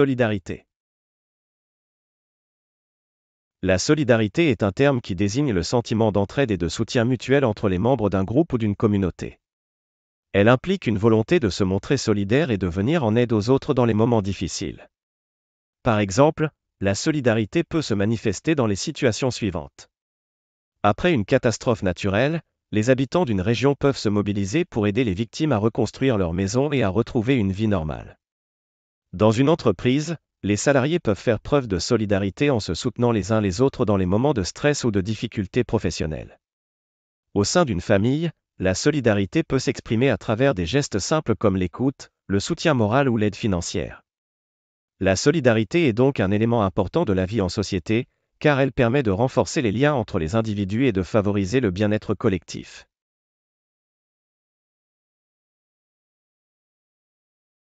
Solidarité. La solidarité est un terme qui désigne le sentiment d'entraide et de soutien mutuel entre les membres d'un groupe ou d'une communauté. Elle implique une volonté de se montrer solidaire et de venir en aide aux autres dans les moments difficiles. Par exemple, la solidarité peut se manifester dans les situations suivantes. Après une catastrophe naturelle, les habitants d'une région peuvent se mobiliser pour aider les victimes à reconstruire leur maison et à retrouver une vie normale. Dans une entreprise, les salariés peuvent faire preuve de solidarité en se soutenant les uns les autres dans les moments de stress ou de difficultés professionnelles. Au sein d'une famille, la solidarité peut s'exprimer à travers des gestes simples comme l'écoute, le soutien moral ou l'aide financière. La solidarité est donc un élément important de la vie en société, car elle permet de renforcer les liens entre les individus et de favoriser le bien-être collectif.